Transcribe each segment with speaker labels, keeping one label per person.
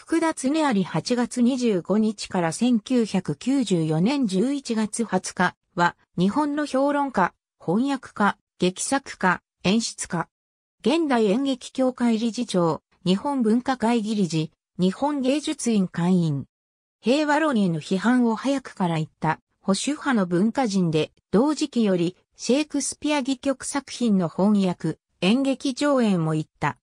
Speaker 1: 福田常り8月25日から1994年11月20日は日本の評論家、翻訳家、劇作家、演出家。現代演劇協会理事長、日本文化会議理事、日本芸術院会員。平和論への批判を早くから言った保守派の文化人で同時期よりシェイクスピア戯曲作品の翻訳、演劇上演も言った。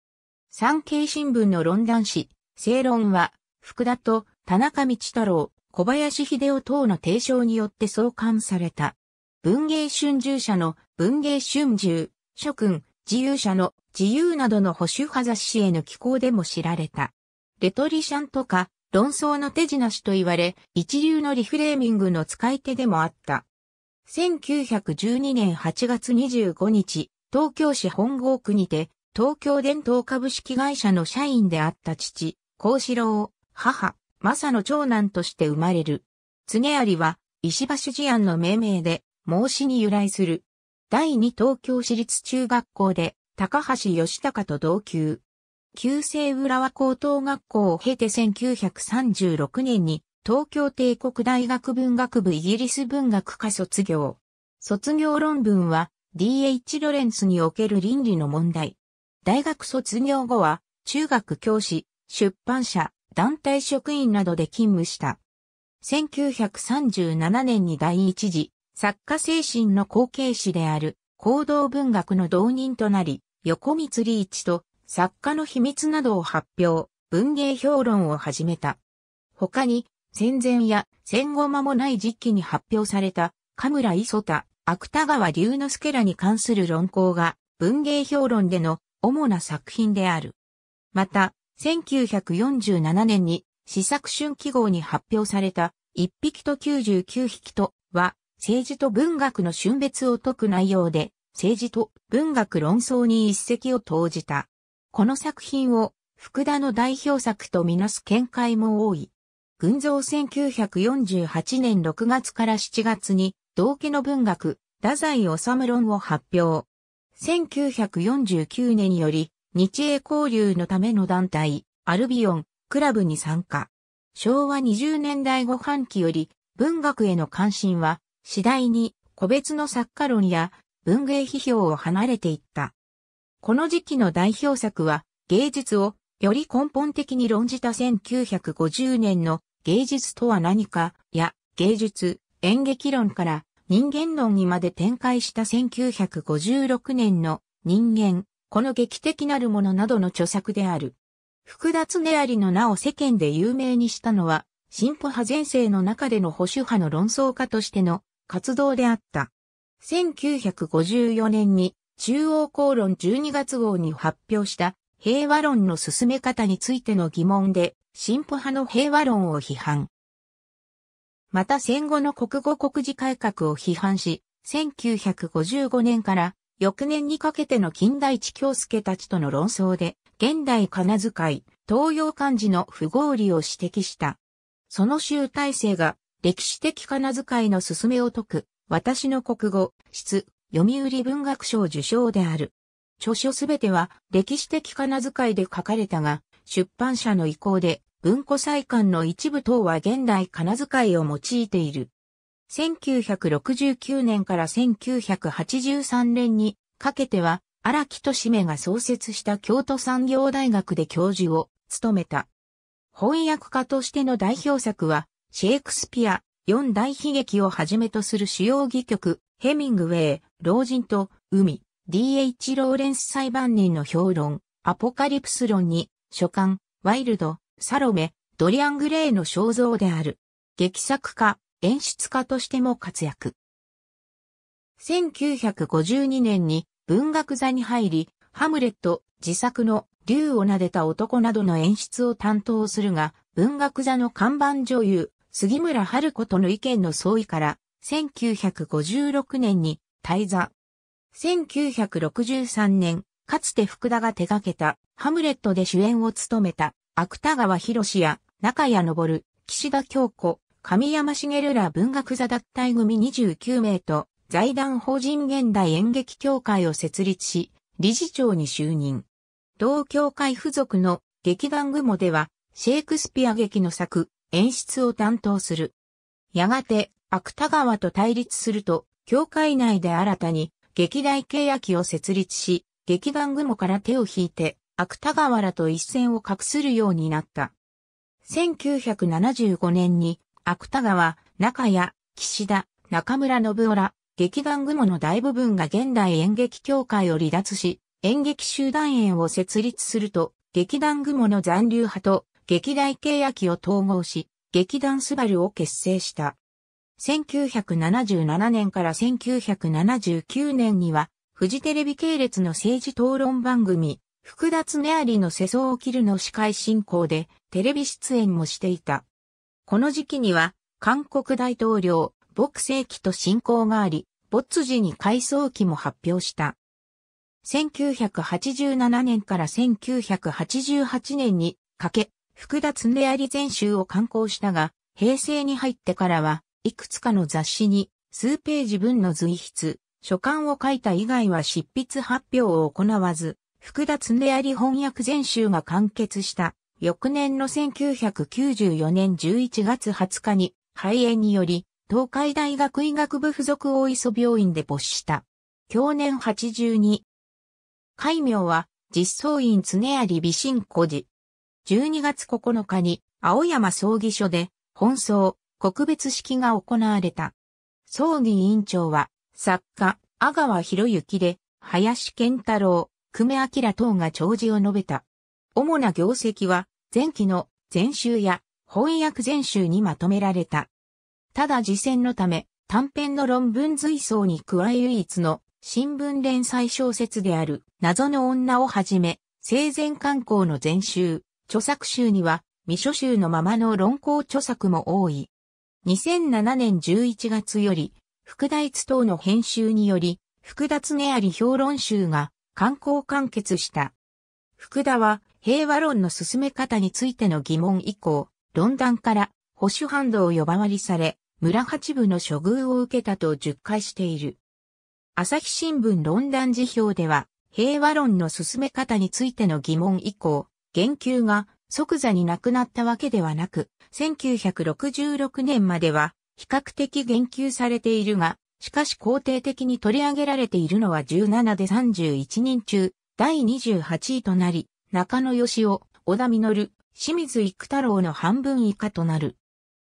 Speaker 1: 産経新聞の論壇誌、正論は、福田と田中道太郎、小林秀夫等の提唱によって創刊された。文芸春秋社の文芸春秋、諸君、自由社の自由などの保守派雑誌への寄稿でも知られた。レトリシャンとか、論争の手品師と言われ、一流のリフレーミングの使い手でもあった。1912年8月25日、東京市本郷区にて、東京伝統株式会社の社員であった父、幸四郎、母、正の長男として生まれる。げありは、石橋事案の命名で、孟子に由来する。第二東京市立中学校で、高橋義隆と同級。旧制浦和高等学校を経て1936年に、東京帝国大学文学部イギリス文学科卒業。卒業論文は、D.H. ロレンスにおける倫理の問題。大学卒業後は、中学教師、出版社、団体職員などで勤務した。1937年に第一次、作家精神の後継士である、行動文学の導人となり、横光リ一と作家の秘密などを発表、文芸評論を始めた。他に、戦前や戦後間もない時期に発表された、神村磯田、芥川龍之介らに関する論考が、文芸評論での主な作品である。また、1947年に試作春季号に発表された1匹と99匹とは政治と文学の春別を解く内容で政治と文学論争に一石を投じた。この作品を福田の代表作とみなす見解も多い。群像1948年6月から7月に同家の文学、太宰治論を発表。1949年より日英交流のための団体、アルビオン、クラブに参加。昭和20年代後半期より文学への関心は次第に個別の作家論や文芸批評を離れていった。この時期の代表作は芸術をより根本的に論じた1950年の芸術とは何かや芸術、演劇論から人間論にまで展開した1956年の人間、この劇的なるものなどの著作である。複雑ねありの名を世間で有名にしたのは、進歩派前世の中での保守派の論争家としての活動であった。1954年に中央公論12月号に発表した平和論の進め方についての疑問で、進歩派の平和論を批判。また戦後の国語国事改革を批判し、1955年から翌年にかけての近代地京介たちとの論争で、現代金遣い、東洋漢字の不合理を指摘した。その集大成が、歴史的金遣いの進めを解く、私の国語、質、読売文学賞受賞である。著書すべては歴史的金遣いで書かれたが、出版社の意向で文庫祭館の一部等は現代金遣いを用いている。1969年から1983年にかけては荒木としめが創設した京都産業大学で教授を務めた。翻訳家としての代表作は、シェイクスピア、四大悲劇をはじめとする主要戯曲、ヘミングウェイ、老人と海、D.H. ローレンス裁判人の評論、アポカリプス論に、書簡、ワイルド、サロメ、ドリアン・グレイの肖像である。劇作家、演出家としても活躍。1952年に文学座に入り、ハムレット自作の竜を撫でた男などの演出を担当するが、文学座の看板女優、杉村春子との意見の相違から、1956年に退座。1963年、かつて福田が手掛けたハムレットで主演を務めた芥川博士や中谷昇、岸田京子、神山茂ら文学座脱退組29名と財団法人現代演劇協会を設立し、理事長に就任。同協会付属の劇団雲では、シェイクスピア劇の作、演出を担当する。やがて、芥川と対立すると、協会内で新たに、劇大契約を設立し、劇団雲から手を引いて、芥川らと一線を画するようになった。1975年に芥川、中谷、岸田、中村信夫ら、劇団雲の大部分が現代演劇協会を離脱し、演劇集団園を設立すると、劇団雲の残留派と劇大契約を統合し、劇団スバルを結成した。1977年から1979年には、フジテレビ系列の政治討論番組、福アリーの世相を切るの司会進行でテレビ出演もしていた。この時期には、韓国大統領、牧世紀と親交があり、没時に改装期も発表した。1987年から1988年にかけ、福田恒有全集を刊行したが、平成に入ってからは、いくつかの雑誌に数ページ分の随筆、書簡を書いた以外は執筆発表を行わず、福田恒有翻訳全集が完結した翌年の1994年11月20日に肺炎により、東海大学医学部附属大磯病院で没した。去年82。戒名は、実装院常有美信古寺。12月9日に、青山葬儀所で、本葬、告別式が行われた。葬儀委員長は、作家、阿川博之で、林健太郎、久米明等が弔辞を述べた。主な業績は、前期の全集や翻訳全集にまとめられた。ただ次戦のため、短編の論文随想に加え唯一の新聞連載小説である謎の女をはじめ、生前観光の全集、著作集には未書集のままの論考著作も多い。2007年11月より、副大津等の編集により、福田常り評論集が刊行完結した。福田は平和論の進め方についての疑問以降、論壇から保守反動を呼ばわりされ、村八部の処遇を受けたと述回している。朝日新聞論壇辞表では、平和論の進め方についての疑問以降、言及が即座になくなったわけではなく、1966年までは比較的言及されているが、しかし肯定的に取り上げられているのは17で31人中、第28位となり、中野義雄、小田実、清水育太郎の半分以下となる。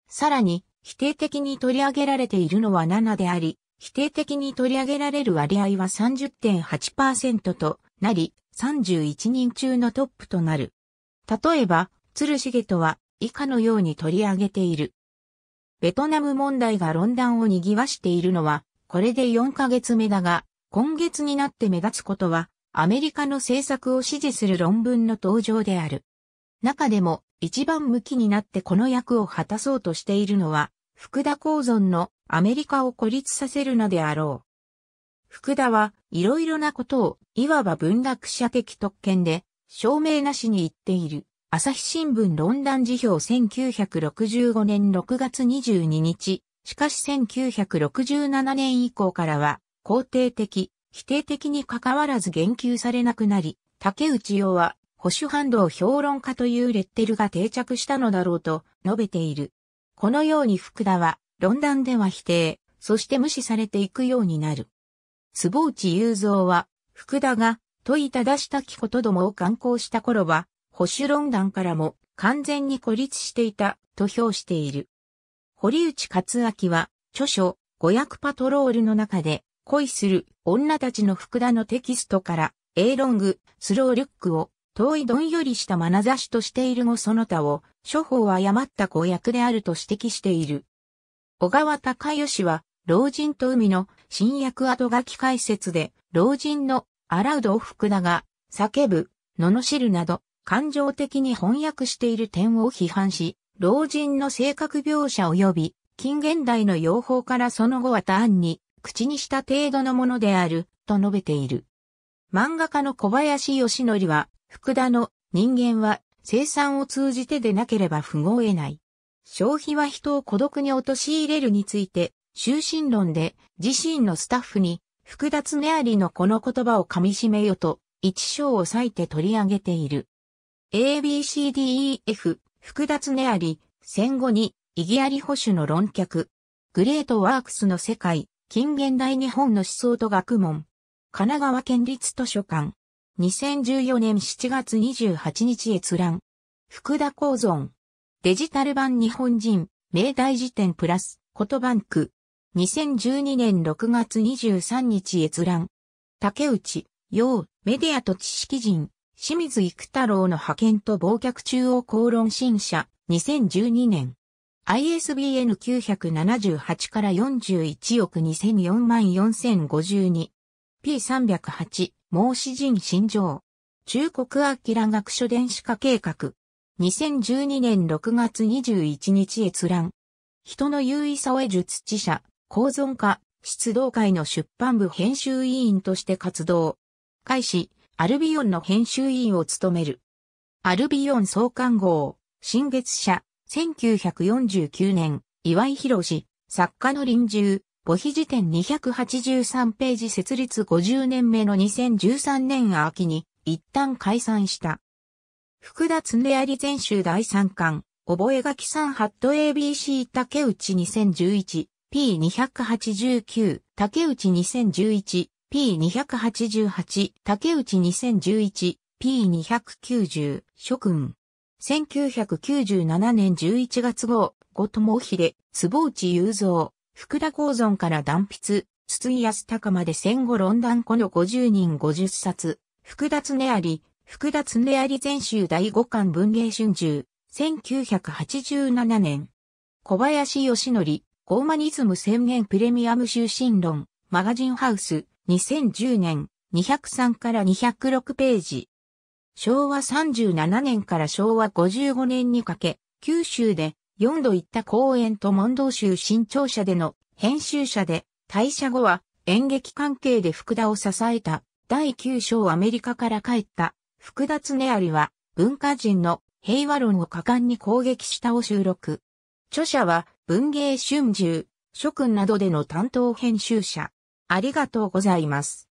Speaker 1: さらに、否定的に取り上げられているのは7であり、否定的に取り上げられる割合は30.8%となり、31人中のトップとなる。例えば、鶴重とは以下のように取り上げている。ベトナム問題が論壇を賑わしているのは、これで4ヶ月目だが、今月になって目立つことは、アメリカの政策を支持する論文の登場である。中でも一番向きになってこの役を果たそうとしているのは、福田公存のアメリカを孤立させるのであろう。福田はいろいろなことを、いわば文学者的特権で、証明なしに言っている。朝日新聞論壇辞表1965年6月22日、しかし1967年以降からは、肯定的、否定的に関わらず言及されなくなり、竹内洋は保守反動評論家というレッテルが定着したのだろうと述べている。このように福田は論壇では否定、そして無視されていくようになる。坪内雄三は、福田が問いただしたきことどもを観光した頃は、保守論壇からも完全に孤立していたと評している。堀内克明は、著書、五役パトロールの中で、恋する女たちの福田のテキストから、A ロング、スローリュックを、遠いどんよりした眼差しとしている後その他を、諸法は誤った公約であると指摘している。小川隆義は、老人と海の新約後書き解説で、老人のアラウドを福田が、叫ぶ、罵るなど、感情的に翻訳している点を批判し、老人の性格描写及び、近現代の用法からその後はターンに、口にした程度のものである、と述べている。漫画家の小林義則は、福田の人間は生産を通じてでなければ不合得ない。消費は人を孤独に陥れるについて、終身論で自身のスタッフに、福田常りのこの言葉を噛み締めよと、一章を割いて取り上げている。ABCDEF、福田常り、戦後に、意義あり保守の論客。グレートワークスの世界、近現代日本の思想と学問。神奈川県立図書館。2014年7月28日閲覧。福田光存。デジタル版日本人、明大辞典プラス、ことバンク。2012年6月23日閲覧。竹内、洋、メディアと知識人、清水育太郎の派遣と忘却中央公論新社、2012年。ISBN 978から41億2004万4052。P308、孟子人心情。中国明学書電子化計画。2012年6月21日閲覧。人の優位さを術知者、構造化、出動会の出版部編集委員として活動。開始、アルビオンの編集委員を務める。アルビオン創刊号、新月社、1949年、岩井博士、作家の臨終、母碑辞典283ページ設立50年目の2013年秋に一旦解散した。福田恒有全集第3巻、覚書き3ハット ABC 竹内 2011P289 竹内 2011P288 竹内 2011P290 諸君1997年11月号、後友秀、坪内雄三、福田光尊から断筆、筒井康隆まで戦後論断この50人50冊、福田常有、福田常り全集第5巻文芸春秋、1987年。小林義則、ゴーマニズム宣言プレミアム終身論、マガジンハウス、2010年、203から206ページ。昭和37年から昭和55年にかけ、九州で4度行った公演と問答集新庁舎での編集者で、退社後は演劇関係で福田を支えた第9章アメリカから帰った福田恒有は文化人の平和論を果敢に攻撃したを収録。著者は文芸春秋、諸君などでの担当編集者。ありがとうございます。